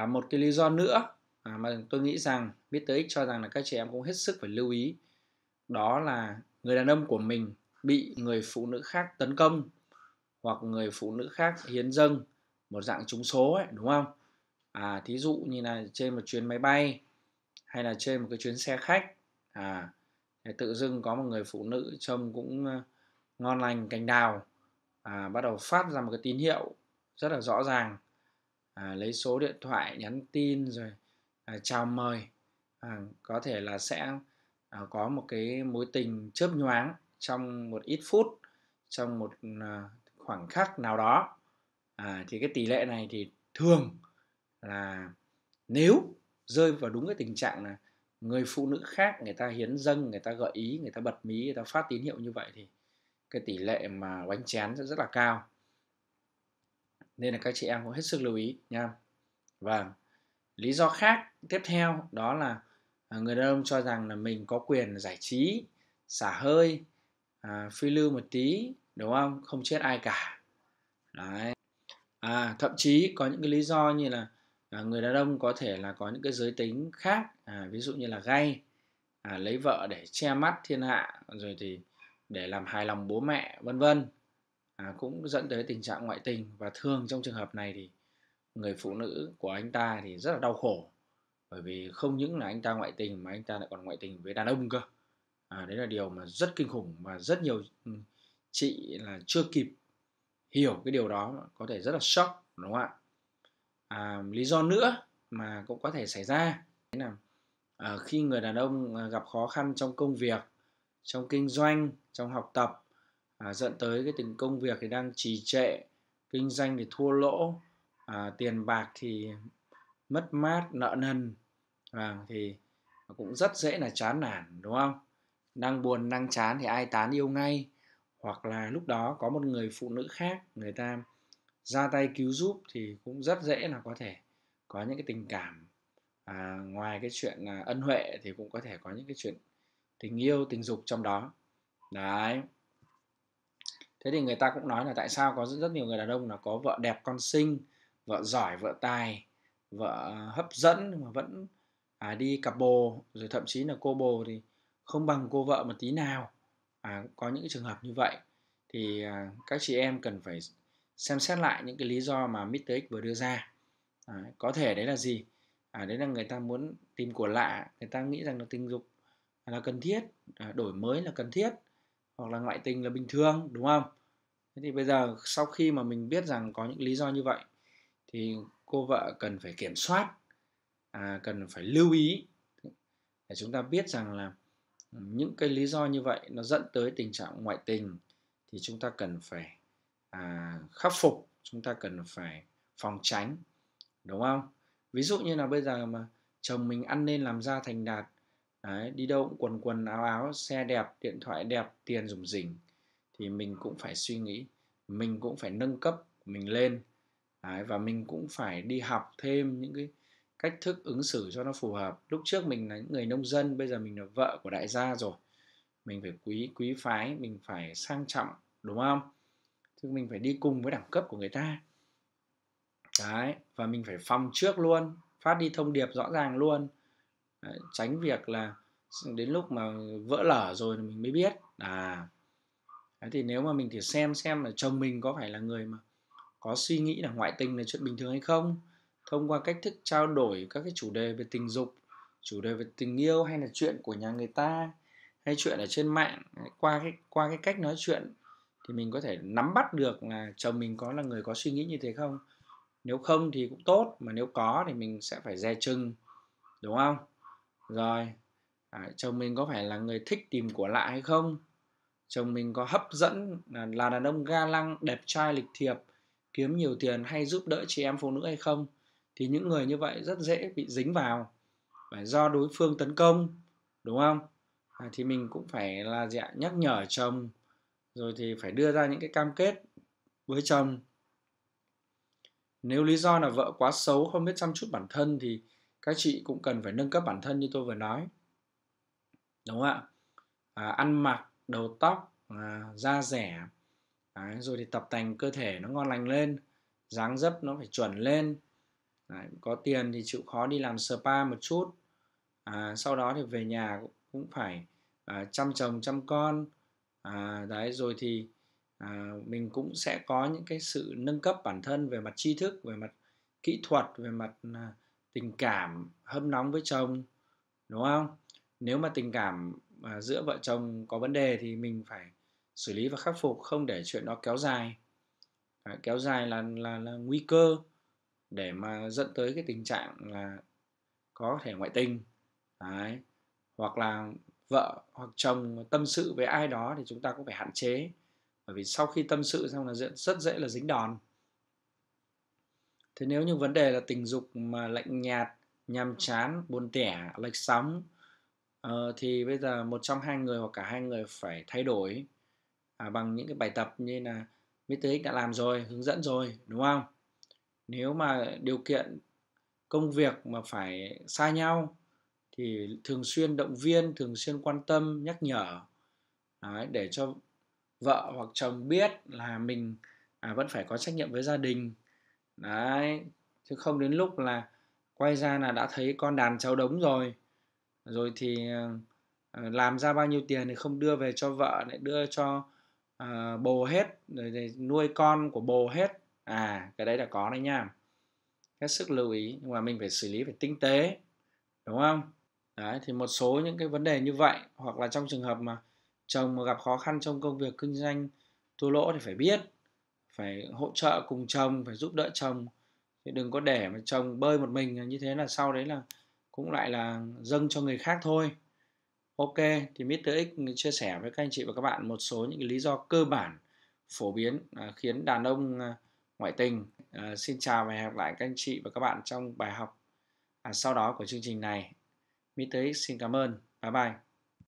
à, một cái lý do nữa à, mà tôi nghĩ rằng biết tới cho rằng là các chị em cũng hết sức phải lưu ý đó là người đàn ông của mình bị người phụ nữ khác tấn công hoặc người phụ nữ khác hiến dâng một dạng trúng số ấy đúng không à thí dụ như là trên một chuyến máy bay hay là trên một cái chuyến xe khách à tự dưng có một người phụ nữ trông cũng ờ, ngon lành cành đào à, bắt đầu phát ra một cái tín hiệu rất là rõ ràng à, lấy số điện thoại nhắn tin rồi à, chào mời à, có thể là sẽ à, có một cái mối tình chớp nhoáng trong một ít phút trong một à, khoảng khắc nào đó à, thì cái tỷ lệ này thì thường là nếu rơi vào đúng cái tình trạng là người phụ nữ khác người ta hiến dâng người ta gợi ý người ta bật mí người ta phát tín hiệu như vậy thì cái tỷ lệ mà bánh chén sẽ rất là cao nên là các chị em cũng hết sức lưu ý nha và vâng. lý do khác tiếp theo đó là à, người đàn ông cho rằng là mình có quyền giải trí xả hơi à, phi lưu một tí đúng không không chết ai cả đấy à, thậm chí có những cái lý do như là à, người đàn ông có thể là có những cái giới tính khác à, ví dụ như là gay à, lấy vợ để che mắt thiên hạ rồi thì để làm hài lòng bố mẹ vân vân à, cũng dẫn tới tình trạng ngoại tình và thường trong trường hợp này thì người phụ nữ của anh ta thì rất là đau khổ bởi vì không những là anh ta ngoại tình mà anh ta lại còn ngoại tình với đàn ông cơ à, đấy là điều mà rất kinh khủng và rất nhiều ừ, chị là chưa kịp hiểu cái điều đó có thể rất là sốc đúng không ạ à, lý do nữa mà cũng có thể xảy ra đấy là à, khi người đàn ông à, gặp khó khăn trong công việc trong kinh doanh trong học tập à, dẫn tới cái tình công việc thì đang trì trệ kinh doanh thì thua lỗ à, tiền bạc thì mất mát nợ nần à, thì cũng rất dễ là chán nản đúng không đang buồn đang chán thì ai tán yêu ngay hoặc là lúc đó có một người phụ nữ khác người ta ra tay cứu giúp thì cũng rất dễ là có thể có những cái tình cảm à, ngoài cái chuyện à, ân huệ thì cũng có thể có những cái chuyện tình yêu tình dục trong đó đấy thế thì người ta cũng nói là tại sao có rất nhiều người đàn ông là có vợ đẹp con xinh vợ giỏi vợ tài vợ hấp dẫn mà vẫn à, đi cặp bồ rồi thậm chí là cô bồ thì không bằng cô vợ một tí nào à, có những trường hợp như vậy thì à, các chị em cần phải xem xét lại những cái lý do mà Mr. X vừa đưa ra à, có thể đấy là gì à, đấy là người ta muốn tìm của lạ người ta nghĩ rằng là tình dục là cần thiết à, đổi mới là cần thiết hoặc là ngoại tình là bình thường đúng không thế thì bây giờ sau khi mà mình biết rằng có những lý do như vậy thì cô vợ cần phải kiểm soát à, cần phải lưu ý để chúng ta biết rằng là những cái lý do như vậy nó dẫn tới tình trạng ngoại tình thì chúng ta cần phải à, khắc phục chúng ta cần phải phòng tránh đúng không ví dụ như là bây giờ mà chồng mình ăn nên làm ra thành đạt Đấy, đi đâu cũng quần quần áo áo, xe đẹp, điện thoại đẹp, tiền dùng dình thì mình cũng phải suy nghĩ, mình cũng phải nâng cấp mình lên Đấy, và mình cũng phải đi học thêm những cái cách thức ứng xử cho nó phù hợp. Lúc trước mình là những người nông dân, bây giờ mình là vợ của đại gia rồi. Mình phải quý quý phái, mình phải sang trọng, đúng không? Thì mình phải đi cùng với đẳng cấp của người ta. Đấy, và mình phải phòng trước luôn, phát đi thông điệp rõ ràng luôn tránh việc là đến lúc mà vỡ lở rồi thì mình mới biết à thì nếu mà mình thì xem xem là chồng mình có phải là người mà có suy nghĩ là ngoại tình là chuyện bình thường hay không thông qua cách thức trao đổi các cái chủ đề về tình dục chủ đề về tình yêu hay là chuyện của nhà người ta hay chuyện ở trên mạng qua cái qua cái cách nói chuyện thì mình có thể nắm bắt được là chồng mình có là người có suy nghĩ như thế không nếu không thì cũng tốt mà nếu có thì mình sẽ phải dè chừng đúng không rồi à, chồng mình có phải là người thích tìm của lạ hay không chồng mình có hấp dẫn à, là, đàn ông ga lăng đẹp trai lịch thiệp kiếm nhiều tiền hay giúp đỡ chị em phụ nữ hay không thì những người như vậy rất dễ bị dính vào phải do đối phương tấn công đúng không à, thì mình cũng phải là dạ nhắc nhở chồng rồi thì phải đưa ra những cái cam kết với chồng nếu lý do là vợ quá xấu không biết chăm chút bản thân thì các chị cũng cần phải nâng cấp bản thân như tôi vừa nói đúng không ạ à, ăn mặc đầu tóc à, da rẻ Đấy, rồi thì tập tành cơ thể nó ngon lành lên dáng dấp nó phải chuẩn lên Đấy, có tiền thì chịu khó đi làm spa một chút à, sau đó thì về nhà cũng, cũng phải à, chăm chồng chăm con à, đấy rồi thì à, mình cũng sẽ có những cái sự nâng cấp bản thân về mặt tri thức về mặt kỹ thuật về mặt à, tình cảm hâm nóng với chồng đúng không nếu mà tình cảm à, giữa vợ chồng có vấn đề thì mình phải xử lý và khắc phục không để chuyện đó kéo dài à, kéo dài là, là là nguy cơ để mà dẫn tới cái tình trạng là có thể ngoại tình Đấy. hoặc là vợ hoặc chồng tâm sự với ai đó thì chúng ta cũng phải hạn chế bởi vì sau khi tâm sự xong là rất dễ là dính đòn thế nếu như vấn đề là tình dục mà lạnh nhạt nhàm chán buồn tẻ lệch sóng uh, thì bây giờ một trong hai người hoặc cả hai người phải thay đổi à, bằng những cái bài tập như là Mr. X đã làm rồi hướng dẫn rồi đúng không nếu mà điều kiện công việc mà phải xa nhau thì thường xuyên động viên thường xuyên quan tâm nhắc nhở Đấy, để cho vợ hoặc chồng biết là mình à, vẫn phải có trách nhiệm với gia đình đấy chứ không đến lúc là quay ra là đã thấy con đàn cháu đống rồi rồi thì ờ, ờ, làm ra bao nhiêu tiền thì không đưa về cho vợ lại đưa cho uh, bồ hết rồi thì nuôi con của bồ hết à cái đấy là có đấy nha hết sức lưu ý nhưng mà mình phải xử lý phải tinh tế đúng không đấy thì một số những cái vấn đề như vậy hoặc là trong trường hợp mà chồng mà gặp khó khăn trong công việc kinh doanh thua lỗ thì phải biết phải hỗ trợ cùng chồng phải giúp đỡ chồng thì đừng có để mà chồng bơi một mình à, như thế là sau đấy là cũng lại là dâng cho người khác thôi ok thì Mr. X chia sẻ với các anh chị và các bạn một số những cái lý do cơ bản phổ biến à, khiến đàn ông à, ngoại tình à, xin chào và hẹn gặp lại các anh chị và các bạn trong bài học à, sau đó của chương trình này Mr. X xin cảm ơn bye bye